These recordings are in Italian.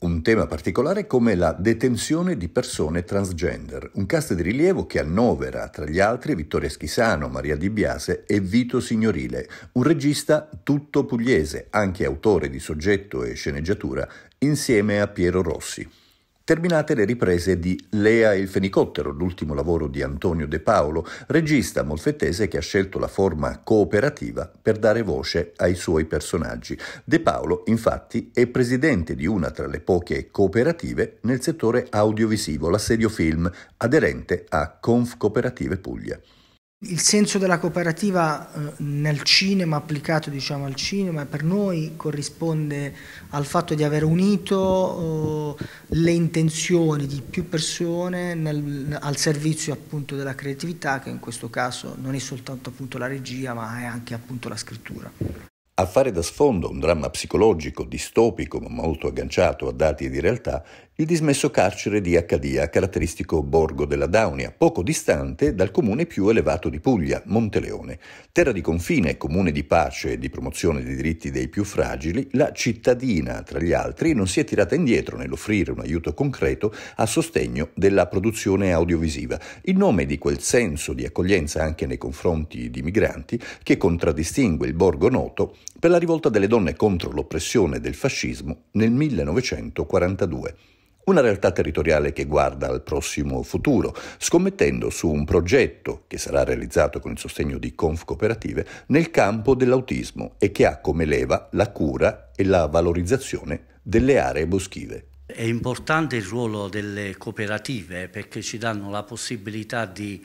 Un tema particolare come la detenzione di persone transgender, un cast di rilievo che annovera tra gli altri Vittoria Schisano, Maria Di Biase e Vito Signorile, un regista tutto pugliese, anche autore di soggetto e sceneggiatura, insieme a Piero Rossi terminate le riprese di Lea e il fenicottero, l'ultimo lavoro di Antonio De Paolo, regista molfettese che ha scelto la forma cooperativa per dare voce ai suoi personaggi. De Paolo, infatti, è presidente di una tra le poche cooperative nel settore audiovisivo, la l'Assedio Film, aderente a Conf Cooperative Puglia. Il senso della cooperativa eh, nel cinema, applicato diciamo, al cinema, per noi corrisponde al fatto di aver unito eh, le intenzioni di più persone nel, al servizio appunto, della creatività, che in questo caso non è soltanto appunto, la regia, ma è anche appunto, la scrittura. A fare da sfondo un dramma psicologico, distopico ma molto agganciato a dati di realtà, il dismesso carcere di Accadia, caratteristico borgo della Daunia, poco distante dal comune più elevato di Puglia, Monteleone. Terra di confine, comune di pace e di promozione dei diritti dei più fragili, la cittadina, tra gli altri, non si è tirata indietro nell'offrire un aiuto concreto a sostegno della produzione audiovisiva, in nome di quel senso di accoglienza anche nei confronti di migranti che contraddistingue il borgo noto per la rivolta delle donne contro l'oppressione del fascismo nel 1942. Una realtà territoriale che guarda al prossimo futuro, scommettendo su un progetto che sarà realizzato con il sostegno di Conf Cooperative nel campo dell'autismo e che ha come leva la cura e la valorizzazione delle aree boschive è importante il ruolo delle cooperative perché ci danno la possibilità di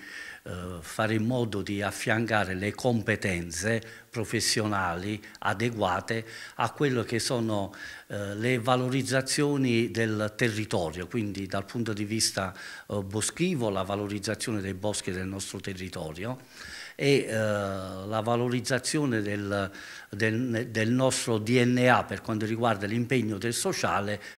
eh, fare in modo di affiancare le competenze professionali adeguate a quello che sono eh, le valorizzazioni del territorio, quindi dal punto di vista eh, boschivo la valorizzazione dei boschi del nostro territorio e la valorizzazione del, del, del nostro DNA per quanto riguarda l'impegno del sociale